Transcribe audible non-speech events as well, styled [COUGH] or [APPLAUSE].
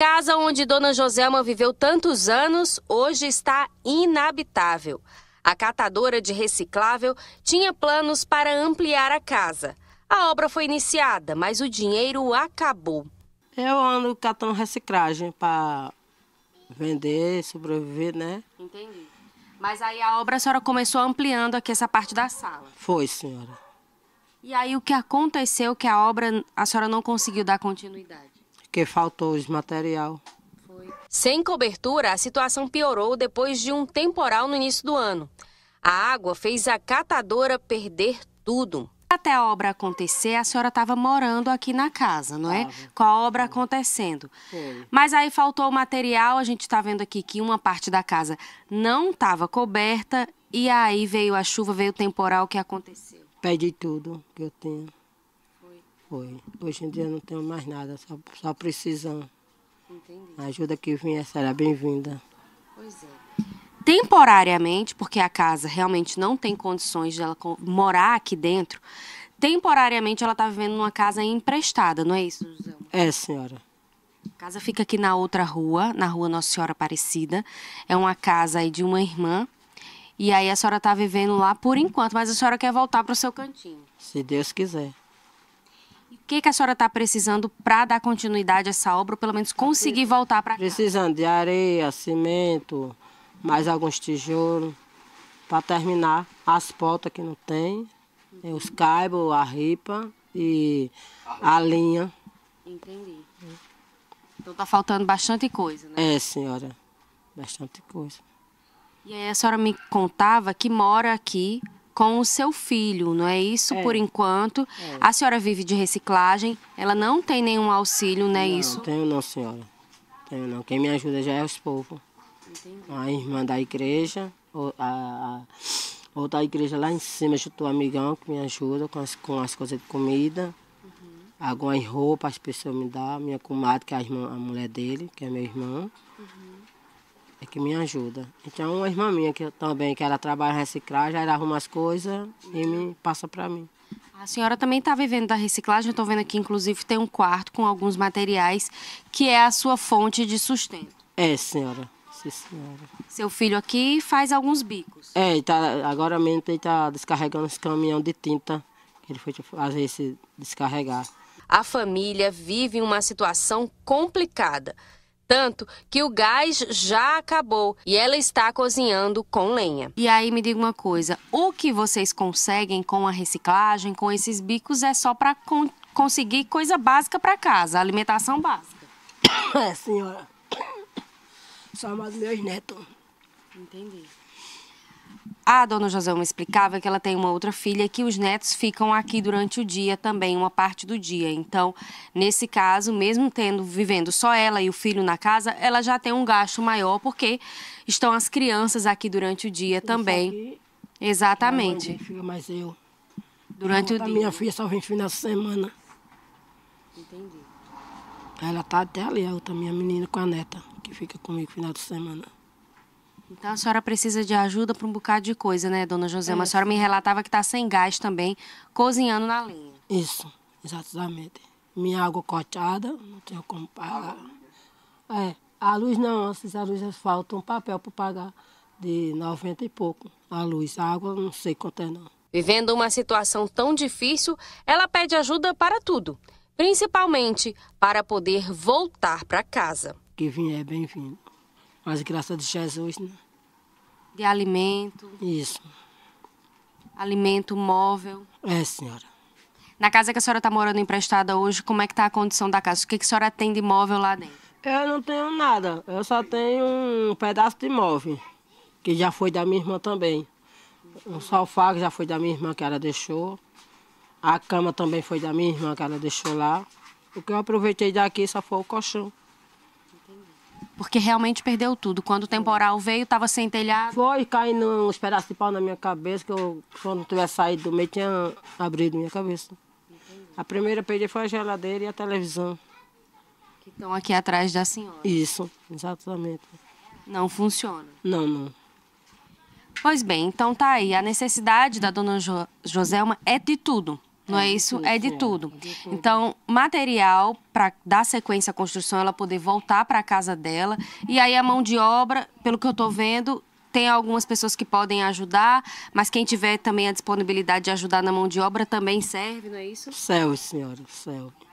casa onde Dona Joselma viveu tantos anos hoje está inabitável. A catadora de reciclável tinha planos para ampliar a casa. A obra foi iniciada, mas o dinheiro acabou. Eu ando catando reciclagem para vender, sobreviver, né? Entendi. Mas aí a obra a senhora começou ampliando aqui essa parte da sala. Foi, senhora. E aí o que aconteceu que a obra a senhora não conseguiu dar continuidade? que faltou os material. Sem cobertura, a situação piorou depois de um temporal no início do ano. A água fez a catadora perder tudo. Até a obra acontecer, a senhora estava morando aqui na casa, não é? Com a obra acontecendo. Foi. Mas aí faltou o material, a gente está vendo aqui que uma parte da casa não estava coberta e aí veio a chuva, veio o temporal que aconteceu. Perdi tudo que eu tenho. Foi. Hoje em dia não tenho mais nada, só, só precisam. Entendi. A ajuda que vinha será bem-vinda. Pois é. Temporariamente, porque a casa realmente não tem condições de ela morar aqui dentro, temporariamente ela está vivendo numa casa emprestada, não é isso, José? É, senhora. A casa fica aqui na outra rua, na rua Nossa Senhora Aparecida. É uma casa aí de uma irmã. E aí a senhora está vivendo lá por enquanto, mas a senhora quer voltar para o seu cantinho. Se Deus quiser. O que, que a senhora está precisando para dar continuidade a essa obra, ou pelo menos conseguir voltar para cá? Precisando de areia, cimento, mais alguns tijolos, para terminar as portas que não tem, os caibos, a ripa e a linha. Entendi. Então está faltando bastante coisa, né? É, senhora. Bastante coisa. E aí a senhora me contava que mora aqui com o seu filho, não é isso é. por enquanto? É. A senhora vive de reciclagem, ela não tem nenhum auxílio, não é não, isso? Não tenho não, senhora. Tenho não. Quem me ajuda já é os povos. Entendi. A irmã da igreja, a, a outra igreja lá em cima juntou um amigão que me ajuda com as, com as coisas de comida. Uhum. Algumas roupas as pessoas me dão, minha comadre, que é a, irmã, a mulher dele, que é minha irmã. Uhum que me ajuda. Então, uma irmã minha que também, que ela trabalha em reciclagem, ela arruma as coisas e me passa para mim. A senhora também está vivendo da reciclagem, estou vendo aqui, inclusive, tem um quarto com alguns materiais que é a sua fonte de sustento. É, senhora. Sim, senhora. Seu filho aqui faz alguns bicos. É, tá, agora mesmo ele está descarregando esse caminhão de tinta. Ele foi fazer esse descarregar. A família vive uma situação complicada tanto que o gás já acabou e ela está cozinhando com lenha. E aí me diga uma coisa, o que vocês conseguem com a reciclagem, com esses bicos é só para con conseguir coisa básica para casa, alimentação básica. [COUGHS] É, senhora. Só mais meus netos. Entendi. A dona Joselma explicava que ela tem uma outra filha e que os netos ficam aqui durante o dia também, uma parte do dia. Então, nesse caso, mesmo tendo vivendo só ela e o filho na casa, ela já tem um gasto maior porque estão as crianças aqui durante o dia também. Aqui, Exatamente. Mãe, filho, mas eu durante eu o dia. Minha filha só vem final de semana. Entendi. Ela tá até ali, a outra minha menina com a neta, que fica comigo final de semana. Então a senhora precisa de ajuda para um bocado de coisa, né, dona José? É. A senhora me relatava que está sem gás também, cozinhando na linha. Isso, exatamente. Minha água cortada, não tenho como pagar. É, a luz não, essas luzes faltam um papel para pagar de 90 e pouco. A luz, a água, não sei quanto é não. Vivendo uma situação tão difícil, ela pede ajuda para tudo, principalmente para poder voltar para casa. Que vinha é bem-vindo. Mas graças de Jesus, né? De alimento. Isso. Alimento móvel. É, senhora. Na casa que a senhora está morando emprestada hoje, como é que está a condição da casa? O que, que a senhora tem de móvel lá dentro? Eu não tenho nada. Eu só tenho um pedaço de móvel, que já foi da minha irmã também. Um sofá que já foi da minha irmã que ela deixou. A cama também foi da minha irmã que ela deixou lá. O que eu aproveitei daqui só foi o colchão. Porque realmente perdeu tudo. Quando o temporal veio, estava sem telhado. Foi caindo uns pedaços de pau na minha cabeça, que eu, quando eu tivesse saído do meio, tinha abrido minha cabeça. A primeira perdi foi a geladeira e a televisão. Que estão aqui atrás da senhora. Isso, exatamente. Não funciona. Não, não. Pois bem, então tá aí. A necessidade da dona jo Joselma é de tudo não é isso? É de tudo. Então, material para dar sequência à construção, ela poder voltar para a casa dela. E aí a mão de obra, pelo que eu estou vendo, tem algumas pessoas que podem ajudar, mas quem tiver também a disponibilidade de ajudar na mão de obra também serve, não é isso? Serve, senhora, serve.